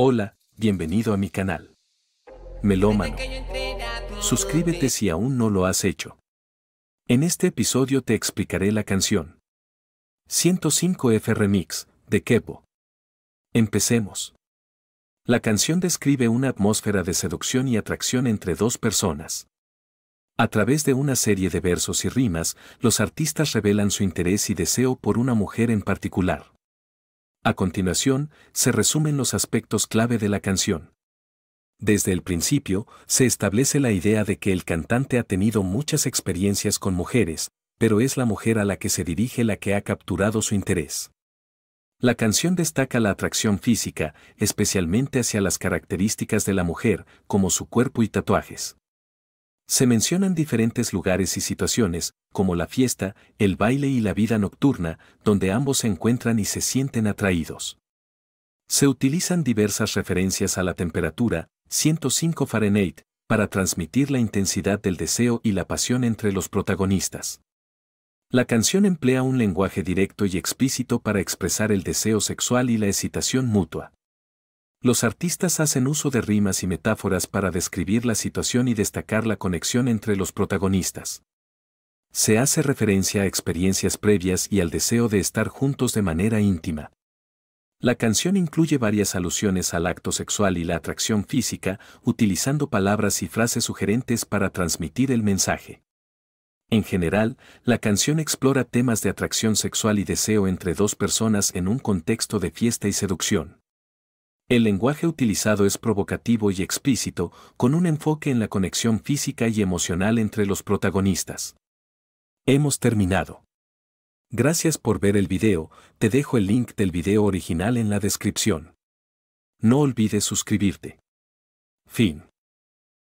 Hola, bienvenido a mi canal. Melómano. Suscríbete si aún no lo has hecho. En este episodio te explicaré la canción 105F Remix de Kepo. Empecemos. La canción describe una atmósfera de seducción y atracción entre dos personas. A través de una serie de versos y rimas, los artistas revelan su interés y deseo por una mujer en particular. A continuación, se resumen los aspectos clave de la canción. Desde el principio, se establece la idea de que el cantante ha tenido muchas experiencias con mujeres, pero es la mujer a la que se dirige la que ha capturado su interés. La canción destaca la atracción física, especialmente hacia las características de la mujer, como su cuerpo y tatuajes. Se mencionan diferentes lugares y situaciones, como la fiesta, el baile y la vida nocturna, donde ambos se encuentran y se sienten atraídos. Se utilizan diversas referencias a la temperatura, 105 Fahrenheit, para transmitir la intensidad del deseo y la pasión entre los protagonistas. La canción emplea un lenguaje directo y explícito para expresar el deseo sexual y la excitación mutua. Los artistas hacen uso de rimas y metáforas para describir la situación y destacar la conexión entre los protagonistas. Se hace referencia a experiencias previas y al deseo de estar juntos de manera íntima. La canción incluye varias alusiones al acto sexual y la atracción física, utilizando palabras y frases sugerentes para transmitir el mensaje. En general, la canción explora temas de atracción sexual y deseo entre dos personas en un contexto de fiesta y seducción. El lenguaje utilizado es provocativo y explícito, con un enfoque en la conexión física y emocional entre los protagonistas. Hemos terminado. Gracias por ver el video, te dejo el link del video original en la descripción. No olvides suscribirte. Fin.